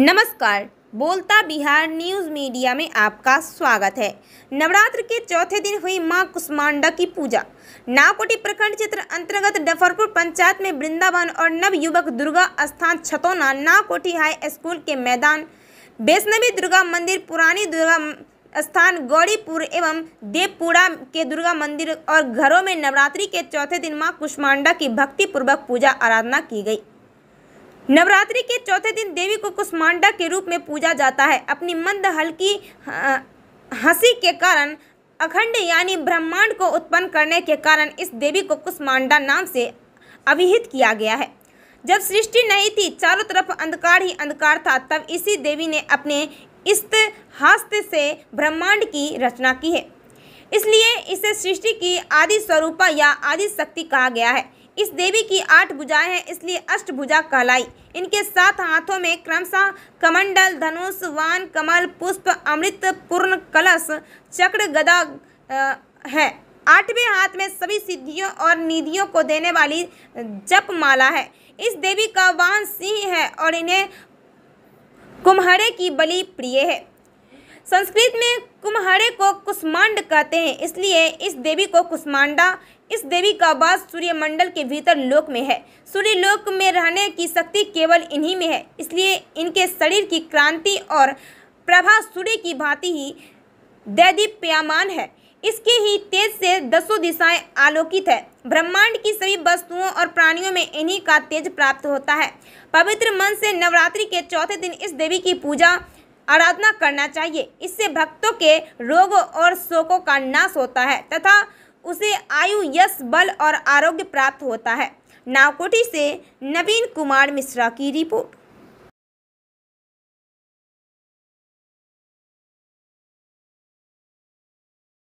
नमस्कार बोलता Bihar news media में आपका स्वागत है नवरात्र के चौथे दिन हुई मां कुष्मांडा की पूजा नावकोटी प्रखंड क्षेत्र अंतर्गत डफरपुर पंचायत में वृंदावन और नवयुवक दुर्गा स्थान छतौना नावकोटी हाई स्कूल के मैदान वैष्णवी दुर्गा मंदिर पुरानी दुर्गा स्थान गौरीपुर एवं देवपुरा के दुर्गा मंदिर और घरों में नवरात्रि के चौथे दिन माँ कुष्मांडा की भक्तिपूर्वक पूजा आराधना की गई नवरात्रि के चौथे दिन देवी को कुष्मांडा के रूप में पूजा जाता है अपनी मंद हल्की हंसी के कारण अखंड यानी ब्रह्मांड को उत्पन्न करने के कारण इस देवी को कुष्मांडा नाम से अभिहित किया गया है जब सृष्टि नहीं थी चारों तरफ अंधकार ही अंधकार था तब इसी देवी ने अपने इस्त हस्त से ब्रह्मांड की रचना की है इसलिए इसे सृष्टि की आदि स्वरूपा या आदि शक्ति कहा गया है इस देवी की आठ भुजाएं हैं इसलिए अष्टभुजा कहलाई इनके सात हाथों में क्रमशः कमंडल धनुष वान कमल पुष्प अमृत पूर्ण कलश चक्र गदा है आठवें हाथ में सभी सिद्धियों और निधियों को देने वाली जप माला है इस देवी का वाहन सिंह है और इन्हें कुम्हरे की बलि प्रिय है संस्कृत में कुम्हारे को कुष्मांड कहते हैं इसलिए इस देवी को कुष्मांडा इस देवी का वास सूर्यमंडल के भीतर लोक में है सूर्य लोक में रहने की शक्ति केवल इन्हीं में है इसलिए इनके शरीर की क्रांति और प्रभा सूर्य की भांति ही दैदीप्यमान है इसके ही तेज से दसों दिशाएं आलोकित है ब्रह्मांड की सभी वस्तुओं और प्राणियों में इन्हीं का तेज प्राप्त होता है पवित्र मन से नवरात्रि के चौथे दिन इस देवी की पूजा आराधना करना चाहिए इससे भक्तों के रोग और शोकों का नाश होता है तथा उसे आयु यश बल और आरोग्य प्राप्त होता है नावकोटी से नवीन कुमार मिश्रा की रिपोर्ट